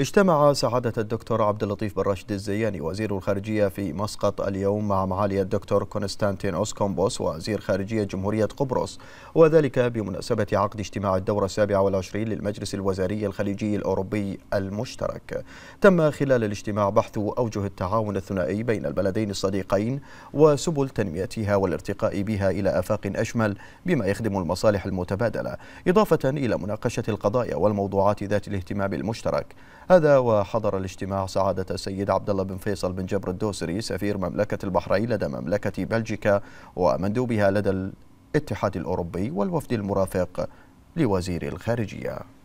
اجتمع سعادة الدكتور عبد اللطيف بن راشد الزياني وزير الخارجية في مسقط اليوم مع معالي الدكتور كونستانتين أوسكومبوس وزير خارجية جمهورية قبرص وذلك بمناسبة عقد اجتماع الدورة السابعة والعشرين للمجلس الوزاري الخليجي الأوروبي المشترك تم خلال الاجتماع بحث أوجه التعاون الثنائي بين البلدين الصديقين وسبل تنميتها والارتقاء بها إلى آفاق أشمل بما يخدم المصالح المتبادلة إضافة إلى مناقشة القضايا والموضوعات ذات الاهتمام المشترك هذا وحضر الاجتماع سعادة السيد عبد الله بن فيصل بن جبر الدوسري سفير مملكة البحرين لدى مملكة بلجيكا ومندوبها لدى الاتحاد الأوروبي والوفد المرافق لوزير الخارجية